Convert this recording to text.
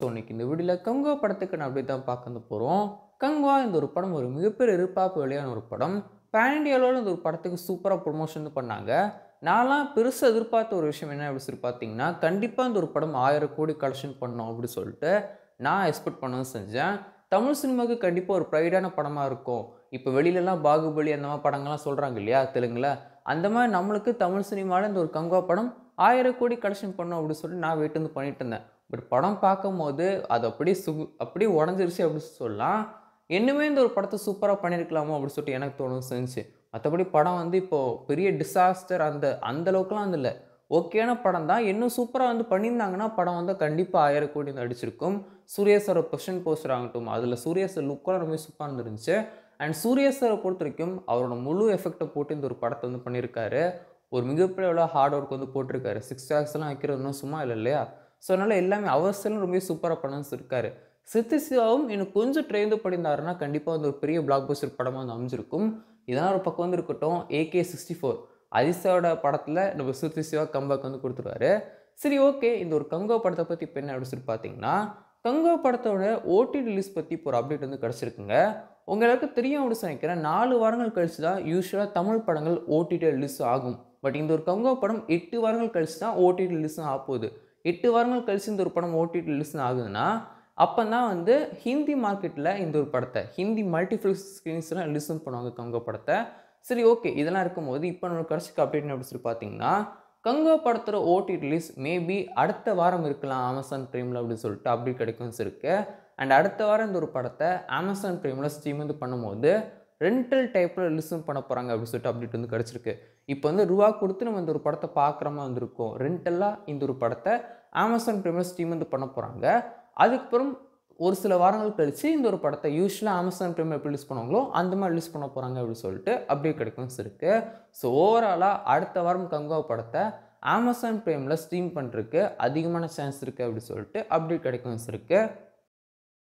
so இன்றைக்கி இந்த வீடியோவில் கங்கோ படத்துக்கு நான் அப்படி தான் பார்க்க போகிறோம் கங்கோ இந்த ஒரு படம் ஒரு மிகப்பெரிய எதிர்பார்ப்பு வெளியான ஒரு படம் பேன் இண்டியாவில் இந்த ஒரு படத்துக்கு சூப்பராக ப்ரொமோஷன் பண்ணாங்க நான்லாம் பெருசாக எதிர்பார்த்த ஒரு விஷயம் என்ன அப்படின்னு சொல்லி பார்த்தீங்கன்னா கண்டிப்பாக இந்த ஒரு படம் ஆயிரம் கோடி கலெக்ஷன் பண்ணோம் அப்படின்னு சொல்லிட்டு நான் எக்ஸ்பெக்ட் பண்ணவும் செஞ்சேன் தமிழ் சினிமாவுக்கு கண்டிப்பாக ஒரு ப்ரைடான படமாக இருக்கும் இப்போ வெளியிலலாம் பாகுபலி அந்த மாதிரி படங்கள்லாம் சொல்கிறாங்க இல்லையா தெலுங்கில் அந்த மாதிரி நம்மளுக்கு தமிழ் சினிமாவில் இந்த ஒரு கங்கா படம் ஆயிரம் கோடி கலெக்ஷன் பண்ணோம் அப்படின்னு சொல்லிட்டு நான் வெயிட்டு வந்து பண்ணிட்டு இருந்தேன் பட் படம் பார்க்கும்போது அது அப்படியே சு அப்படியே உடஞ்சிருச்சு அப்படின்னு சொல்லலாம் இன்னுமே இந்த ஒரு படத்தை சூப்பராக பண்ணியிருக்கலாமோ அப்படின்னு சொல்லிட்டு எனக்கு தோணும் செஞ்சு மற்றபடி படம் வந்து இப்போது பெரிய டிசாஸ்டர் அந்த அந்தளவுக்குலாம் அது இல்லை ஓகேன படம் தான் இன்னும் சூப்பராக வந்து பண்ணியிருந்தாங்கன்னா படம் வந்து கண்டிப்பாக ஆயிரம் கோடி அடிச்சிருக்கும் சூரிய சார் போஸ்டர் ஆகட்டும் அதில் சூரியசர் லுக்கெல்லாம் ரொம்ப சூப்பராக இருந்துருந்துச்சு அண்ட் சூரியசரை பொறுத்த வரைக்கும் அவரோட முழு எஃபெக்டை போட்டு இந்த ஒரு படத்தை வந்து பண்ணியிருக்காரு ஒரு மிகப்பெரிய ஹார்ட் ஒர்க் வந்து போட்டிருக்காரு சிக்ஸ் ஸ்டார்ஸ்லாம் வைக்கிறதுனா சும்மா இல்லை இல்லையா ஸோ அதனால் எல்லாமே அவர் ரொம்ப சூப்பராக படம்னு இருக்காரு சித்தி சிவாவும் எனக்கு கொஞ்சம் ட்ரெயிந்து படிந்தாருன்னா கண்டிப்பாக வந்து ஒரு பெரிய பிளாக் பஸ்டர் படமாக வந்து அமைஞ்சிருக்கும் இதெல்லாம் ஒரு பக்கம் வந்து இருக்கட்டும் ஏகே சிக்ஸ்டி ஃபோர் அதிசாவோட படத்தில் நம்ம சித்தி சிவா கம்பேக் வந்து கொடுத்துருவாரு சரி ஓகே இந்த ஒரு கங்கோ படத்தை பற்றி இப்போ என்ன அப்படின்னு பார்த்தீங்கன்னா கங்கோ படத்தோட ஓடி ரிலீஸ் பற்றி இப்போ ஒரு அப்டேட் வந்து கிடச்சிருக்குங்க உங்களுக்கு தெரியும் அப்படின்னு நினைக்கிறேன் நாலு வாரங்கள் கழித்து தான் யூஸ்வலாக தமிழ் படங்கள் ஓடிடி ரிலீஸ் ஆகும் பட் இந்த ஒரு கங்கோ படம் எட்டு வாரங்கள் கழித்து தான் ஓடிடி ரிலீஸும் ஆகப்போகுது எட்டு வாரங்கள் கழிச்சு இந்த ஒரு படம் ஓடிடி ரிலீஸ் ஆகுதுன்னா அப்போ தான் வந்து ஹிந்தி மார்க்கெட்டில் இந்த ஒரு படத்தை ஹிந்தி மல்டிஃபிளிக்ஸ் ஸ்க்ரீன்ஸ்லாம் ரிலீஸ் பண்ணுவாங்க கங்கோ படத்தை சரி ஓகே இதெல்லாம் இருக்கும்போது இப்போ நம்ம கடைசிக்கு அப்டேட் அப்படின்னு பார்த்தீங்கன்னா கங்கோ படத்தோட ஓடி ரிலீஸ் மேபி அடுத்த வாரம் இருக்கலாம் அமேசான் ப்ரைமில் அப்படின்னு சொல்லிட்டு அப்டேட் கிடைக்கும் இருக்குது அண்ட் அடுத்த வாரம் இந்த ஒரு படத்தை அமேசான் ப்ரைமில் ஸ்ட்ரீம் வந்து பண்ணும்போது ரெண்டல் டைப்பில் லிசன் பண்ண போகிறாங்க அப்படின்னு சொல்லிட்டு அப்டேட் வந்து கிடச்சிருக்கு இப்போ வந்து ரூபா கொடுத்து நம்ம இந்த ஒரு படத்தை பார்க்குறமா வந்திருக்கோம் ரெண்டெல்லாம் இந்த ஒரு படத்தை அமேசான் ப்ரீமியர் ஸ்ட்ரீம் வந்து பண்ண போகிறாங்க அதுக்கப்புறம் ஒரு சில வாரங்கள் கழித்து இந்த ஒரு படத்தை யூஸ்வலாக அமேசான் ப்ரீமியம் எப்படி ரிலீஸ் பண்ணுவாங்களோ அந்த மாதிரி ரிலீஸ் பண்ண போகிறாங்க அப்படின்னு சொல்லிட்டு அப்டேட் கிடைக்கும் இருக்குது ஸோ ஓவராலாக அடுத்த வாரம் கங்கா படத்தை அமேசான் ப்ரீமில் ஸ்ட்ரீம் பண்ணுறதுக்கு அதிகமான சான்ஸ் இருக்குது அப்படின்னு சொல்லிட்டு அப்டேட் கிடைக்கும் இருக்குது